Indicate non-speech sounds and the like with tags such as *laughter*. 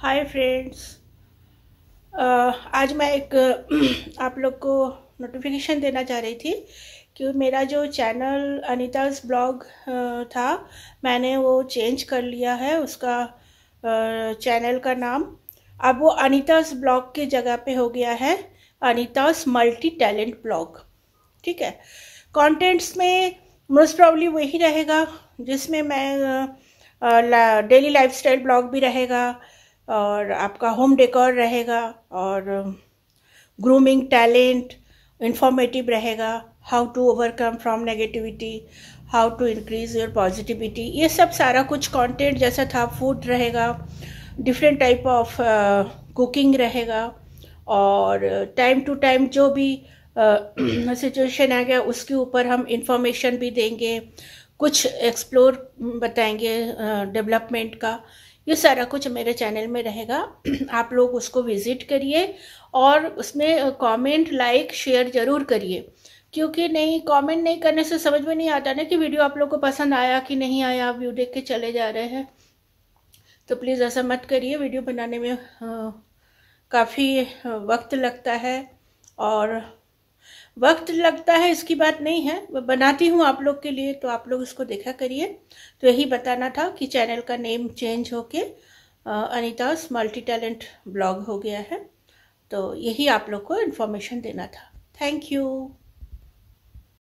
hi friends uh, आज मैं एक *clears throat* आप लोग को नोटिफिकेशन देना चाह रही थी कि मेरा जो चैनल अनिताज ब्लॉग था मैंने वो चेंज कर लिया है उसका चैनल uh, का नाम अब वो अनिताज ब्लॉग की जगह पे हो गया है अनिताज मल्टी टैलेंट ब्लॉग ठीक है कंटेंट्स में मोस्ट प्रॉब्ली वही रहेगा जिसमें मैं डेली लाइफस्टाइल ब्लॉग भी रहेगा और आपका होम डेकोर रहेगा और ग्रूमिंग टैलेंट इंफॉर्मेटिव रहेगा how to overcome from negativity how to increase your positivity ये सब सारा कुछ कंटेंट जैसा था फूड रहेगा डिफरेंट टाइप ऑफ कुकिंग रहेगा और टाइम टू टाइम जो भी सिचुएशन uh, *clears throat* आ गया उसके ऊपर हम इंफॉर्मेशन भी देंगे कुछ एक्सप्लोर बताएंगे डेवलपमेंट uh, का ये सारा कुछ मेरे चैनल में रहेगा *clears throat* आप लोग उसको विज़िट करिए और उसमें कमेंट लाइक शेयर ज़रूर करिए क्योंकि नहीं कमेंट नहीं करने से समझ में नहीं आता ना कि वीडियो आप लोग को पसंद आया कि नहीं आया आप व्यू देख के चले जा रहे हैं तो प्लीज़ ऐसा मत करिए वीडियो बनाने में काफ़ी वक्त लगता है और वक्त लगता है इसकी बात नहीं है वह बनाती हूँ आप लोग के लिए तो आप लोग इसको देखा करिए तो यही बताना था कि चैनल का नेम चेंज होके अनिता मल्टी टैलेंट ब्लॉग हो गया है तो यही आप लोग को इन्फॉर्मेशन देना था थैंक यू